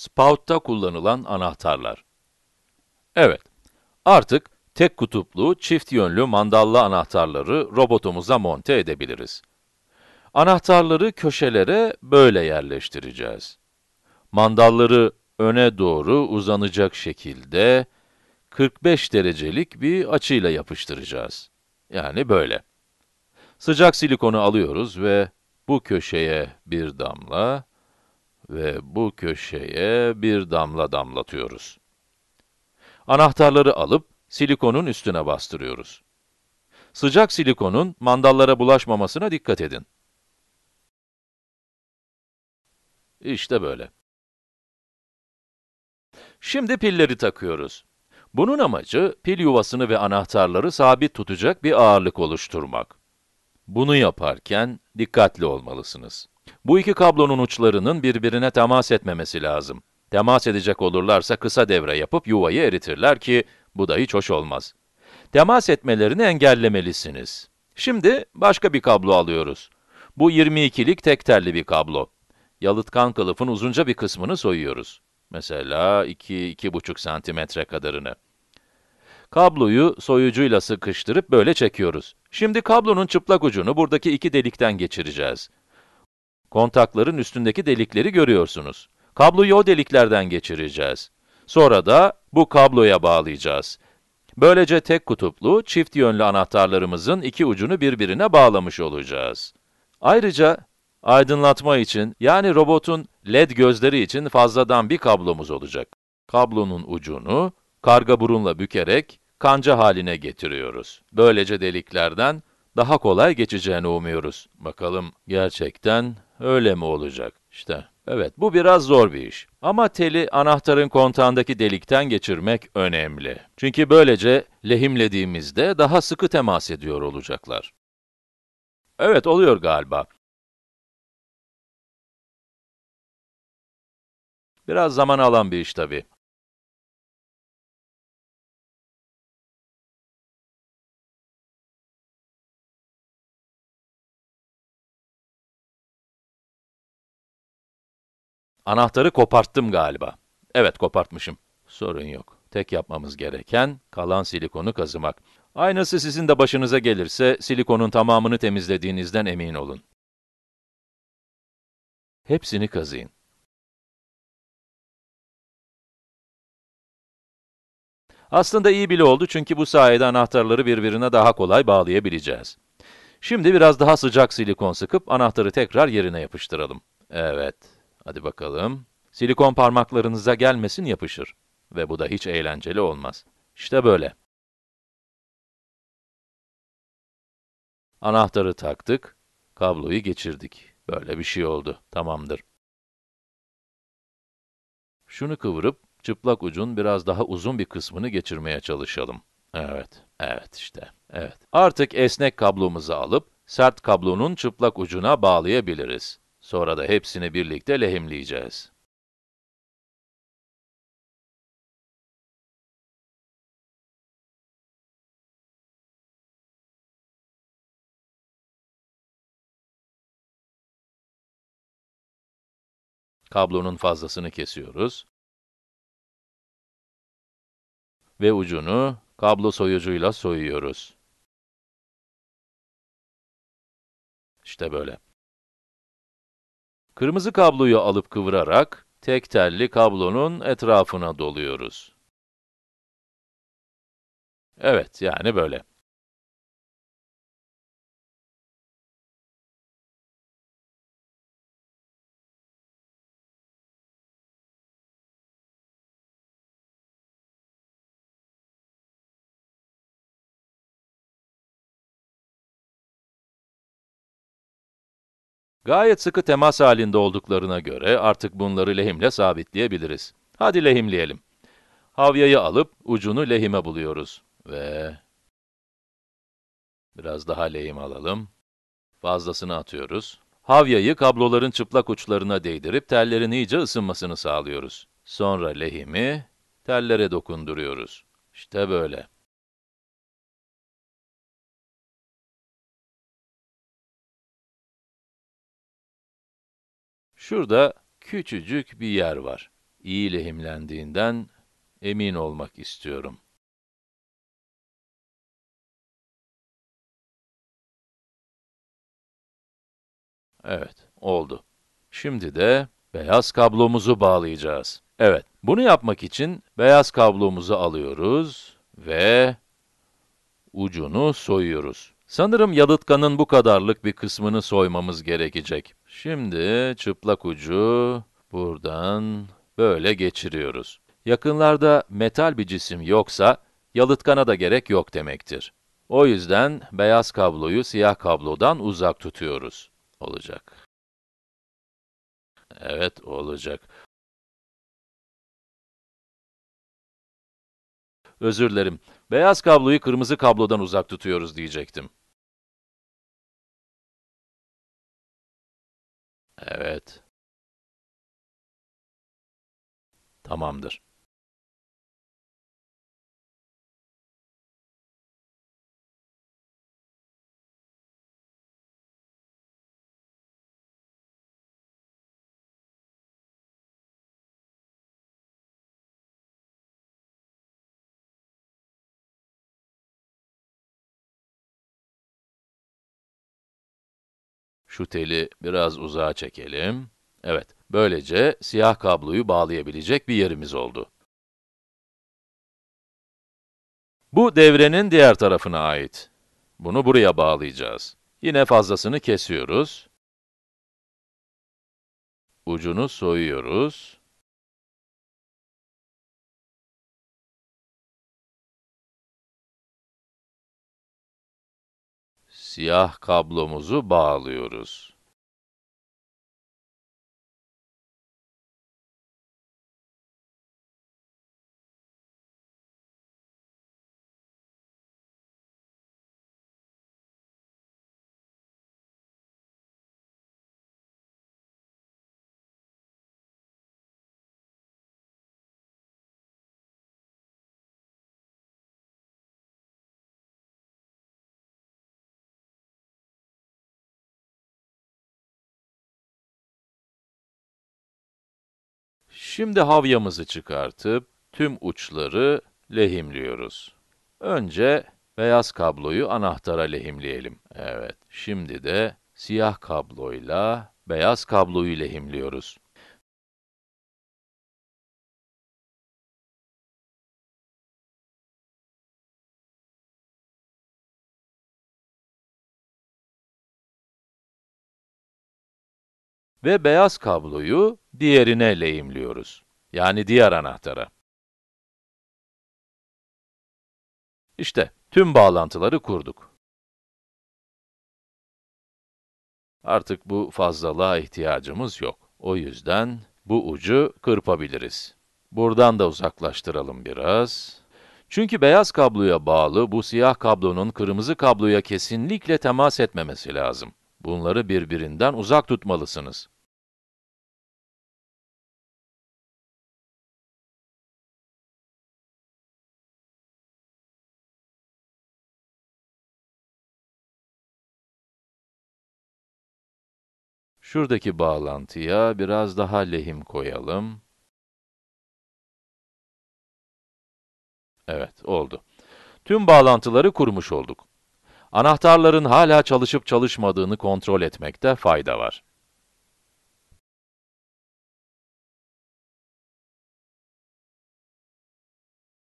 spout'ta kullanılan anahtarlar. Evet, artık tek kutuplu, çift yönlü mandallı anahtarları robotumuza monte edebiliriz. Anahtarları köşelere böyle yerleştireceğiz. Mandalları öne doğru uzanacak şekilde 45 derecelik bir açıyla yapıştıracağız. Yani böyle. Sıcak silikonu alıyoruz ve bu köşeye bir damla, ve bu köşeye bir damla damlatıyoruz. Anahtarları alıp silikonun üstüne bastırıyoruz. Sıcak silikonun mandallara bulaşmamasına dikkat edin. İşte böyle. Şimdi pilleri takıyoruz. Bunun amacı, pil yuvasını ve anahtarları sabit tutacak bir ağırlık oluşturmak. Bunu yaparken dikkatli olmalısınız. Bu iki kablonun uçlarının birbirine temas etmemesi lazım. Temas edecek olurlarsa kısa devre yapıp yuvayı eritirler ki bu da hiç hoş olmaz. Temas etmelerini engellemelisiniz. Şimdi başka bir kablo alıyoruz. Bu 22'lik tek telli bir kablo. Yalıtkan kılıfın uzunca bir kısmını soyuyoruz. Mesela 2-2,5 santimetre kadarını. Kabloyu soyucuyla sıkıştırıp böyle çekiyoruz. Şimdi kablonun çıplak ucunu buradaki iki delikten geçireceğiz. Kontakların üstündeki delikleri görüyorsunuz. Kabloyu o deliklerden geçireceğiz. Sonra da bu kabloya bağlayacağız. Böylece tek kutuplu, çift yönlü anahtarlarımızın iki ucunu birbirine bağlamış olacağız. Ayrıca aydınlatma için, yani robotun LED gözleri için fazladan bir kablomuz olacak. Kablonun ucunu karga burunla bükerek kanca haline getiriyoruz. Böylece deliklerden daha kolay geçeceğini umuyoruz. Bakalım gerçekten Öyle mi olacak? İşte, evet, bu biraz zor bir iş. Ama teli anahtarın kontağındaki delikten geçirmek önemli. Çünkü böylece lehimlediğimizde daha sıkı temas ediyor olacaklar. Evet, oluyor galiba. Biraz zaman alan bir iş tabii. Anahtarı koparttım galiba. Evet, kopartmışım. Sorun yok. Tek yapmamız gereken kalan silikonu kazımak. Aynısı sizin de başınıza gelirse silikonun tamamını temizlediğinizden emin olun. Hepsini kazıyın. Aslında iyi bile oldu çünkü bu sayede anahtarları birbirine daha kolay bağlayabileceğiz. Şimdi biraz daha sıcak silikon sıkıp anahtarı tekrar yerine yapıştıralım. Evet, Hadi bakalım. Silikon parmaklarınıza gelmesin yapışır. Ve bu da hiç eğlenceli olmaz. İşte böyle. Anahtarı taktık, kabloyu geçirdik. Böyle bir şey oldu, tamamdır. Şunu kıvırıp, çıplak ucun biraz daha uzun bir kısmını geçirmeye çalışalım. Evet, evet işte, evet. Artık esnek kablomuzu alıp, sert kablonun çıplak ucuna bağlayabiliriz. Sonra da hepsini birlikte lehimleyeceğiz. Kablonun fazlasını kesiyoruz. Ve ucunu kablo soyucuyla soyuyoruz. İşte böyle. Kırmızı kabloyu alıp kıvırarak, tek telli kablonun etrafına doluyoruz. Evet, yani böyle. Gayet sıkı temas halinde olduklarına göre artık bunları lehimle sabitleyebiliriz. Hadi lehimleyelim. Havyayı alıp ucunu lehime buluyoruz ve biraz daha lehim alalım. Fazlasını atıyoruz. Havyayı kabloların çıplak uçlarına değdirip tellerin iyice ısınmasını sağlıyoruz. Sonra lehimi tellere dokunduruyoruz. İşte böyle. Şurada küçücük bir yer var. İyi lehimlendiğinden emin olmak istiyorum. Evet, oldu. Şimdi de beyaz kablomuzu bağlayacağız. Evet, bunu yapmak için beyaz kablomuzu alıyoruz ve ucunu soyuyoruz. Sanırım yalıtkanın bu kadarlık bir kısmını soymamız gerekecek. Şimdi çıplak ucu buradan böyle geçiriyoruz. Yakınlarda metal bir cisim yoksa yalıtkana da gerek yok demektir. O yüzden beyaz kabloyu siyah kablodan uzak tutuyoruz. Olacak. Evet, olacak. Özür dilerim. Beyaz kabloyu kırmızı kablodan uzak tutuyoruz diyecektim. Evet. Tamamdır. Şu teli biraz uzağa çekelim. Evet, böylece siyah kabloyu bağlayabilecek bir yerimiz oldu. Bu devrenin diğer tarafına ait. Bunu buraya bağlayacağız. Yine fazlasını kesiyoruz. Ucunu soyuyoruz. siyah kablomuzu bağlıyoruz. Şimdi havyamızı çıkartıp tüm uçları lehimliyoruz. Önce beyaz kabloyu anahtara lehimleyelim. Evet, şimdi de siyah kabloyla beyaz kabloyu lehimliyoruz. ve beyaz kabloyu diğerine lehimliyoruz. Yani diğer anahtara. İşte tüm bağlantıları kurduk. Artık bu fazlalığa ihtiyacımız yok. O yüzden bu ucu kırpabiliriz. Buradan da uzaklaştıralım biraz. Çünkü beyaz kabloya bağlı bu siyah kablonun kırmızı kabloya kesinlikle temas etmemesi lazım. Bunları birbirinden uzak tutmalısınız. Şuradaki bağlantıya biraz daha lehim koyalım. Evet, oldu. Tüm bağlantıları kurmuş olduk. Anahtarların hala çalışıp çalışmadığını kontrol etmekte fayda var.